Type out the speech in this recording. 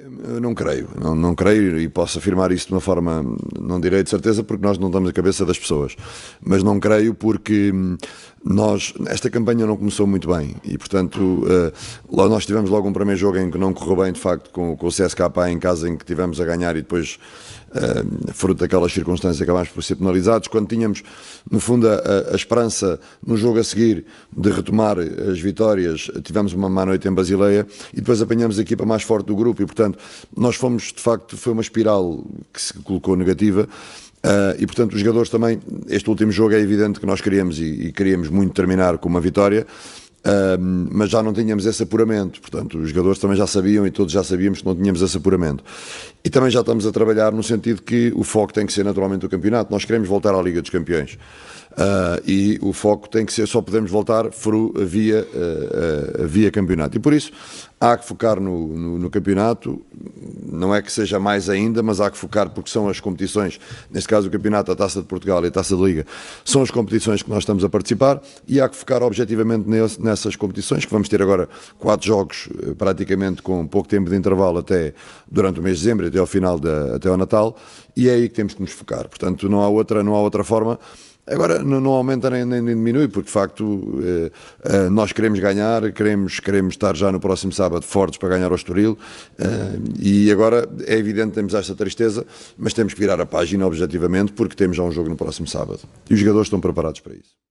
Eu não creio, não, não creio e posso afirmar isso de uma forma, não direi de certeza, porque nós não damos a cabeça das pessoas, mas não creio porque hum, nós, esta campanha não começou muito bem e, portanto, uh, nós tivemos logo um primeiro jogo em que não correu bem, de facto, com, com o CSK em casa, em que tivemos a ganhar e depois, uh, fruto daquelas circunstâncias, acabámos por ser penalizados. Quando tínhamos, no fundo, a, a, esperança no jogo a seguir de retomar as vitórias, tivemos uma má noite em Basileia e depois apanhamos a equipa mais forte do grupo e, portanto, nós fomos, de facto, foi uma espiral que se colocou negativa. Uh, e portanto, os jogadores também, este último jogo é evidente que nós queríamos e, e queríamos muito terminar com uma vitória, uh, mas já não tínhamos esse apuramento. Portanto, os jogadores também já sabiam e todos já sabíamos que não tínhamos esse apuramento. E também já estamos a trabalhar no sentido que o foco tem que ser naturalmente o campeonato. Nós queremos voltar à Liga dos Campeões. Uh, e o foco tem que ser, só podemos voltar via, via campeonato. E por isso, Há que focar no, no, no, campeonato, não é que seja mais ainda, mas há que focar porque são as competições, neste caso o campeonato, a Taça de Portugal e a Taça da Liga, são as competições que nós estamos a participar e há que focar objetivamente nesse, nessas competições, que vamos ter agora quatro jogos eh, praticamente com pouco tempo de intervalo até durante o mês de dezembro, até ao final, da, até ao Natal, e é aí que temos que nos focar. Portanto, não há outra, não há outra forma Agora não aumenta nem, nem, nem diminui, porque de facto eh, eh, nós queremos ganhar, queremos, queremos estar já no próximo sábado fortes para ganhar o Estoril eh, e agora é evidente temos esta tristeza, mas temos que virar a página objetivamente porque temos já um jogo no próximo sábado e os jogadores estão preparados para isso.